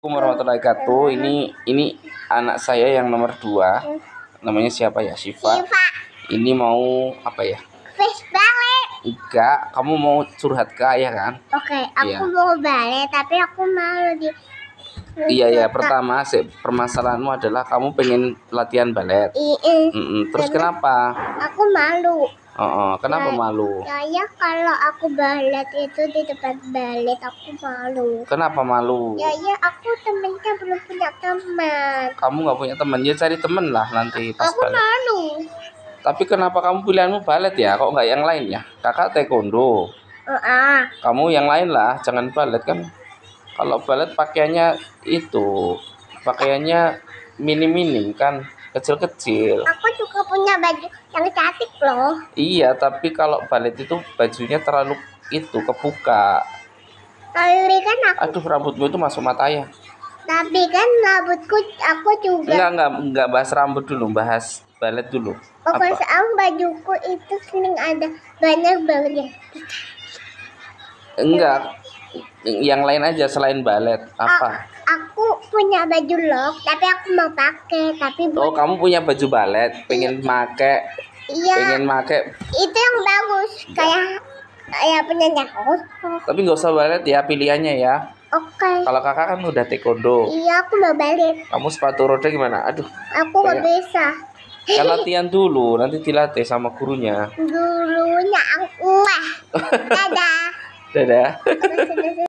Assalamualaikum warahmatullahi wabarakatuh. Ini ini anak saya yang nomor 2. Namanya siapa ya? Siva. Siva. Ini mau apa ya? Fish balik. Enggak, kamu mau curhat ke ayah kan? Oke, iya. aku ya. mau balik tapi aku mau di Iya ya, pertama sih permasalahanmu adalah kamu pengen latihan balet. Mm -mm. Terus kenapa? Aku malu. Oh, oh. kenapa nah, malu? Ya kalau aku balet itu di tempat balet aku malu. Kenapa malu? Ya ya aku temennya belum punya teman. Kamu nggak punya teman, ya cari teman lah nanti pas Aku balet. malu. Tapi kenapa kamu pilihanmu balet ya? Kok nggak yang lain ya? Kakak taekwondo. Uh -uh. Kamu yang lain lah, jangan balet kan. Kalau balet pakaiannya itu, pakaiannya mini-mini kan kecil-kecil. Aku juga punya baju yang cantik loh. Iya, tapi kalau balet itu bajunya terlalu itu kebuka. Tapi kan aku. Aduh, rambutmu itu masuk mata ya. Tapi kan rambutku aku juga. Enggak, enggak, enggak bahas rambut dulu, bahas balet dulu. Apa? sama bajuku itu sering ada banyak banget. Enggak, yang lain aja selain balet apa? A aku punya baju lok tapi aku mau pakai tapi oh kamu punya baju balet pengen iya. make iya pengen make itu yang bagus iya. kayak kayak punya aku tapi nggak usah balet ya pilihannya ya Oke. Okay. Kalau kakak kan udah taekwondo. Iya, aku mau balet. Kamu sepatu roda gimana? Aduh. Aku nggak bisa. Kan latihan dulu, nanti dilatih sama gurunya. Gurunya aku. Dadah. Dadah.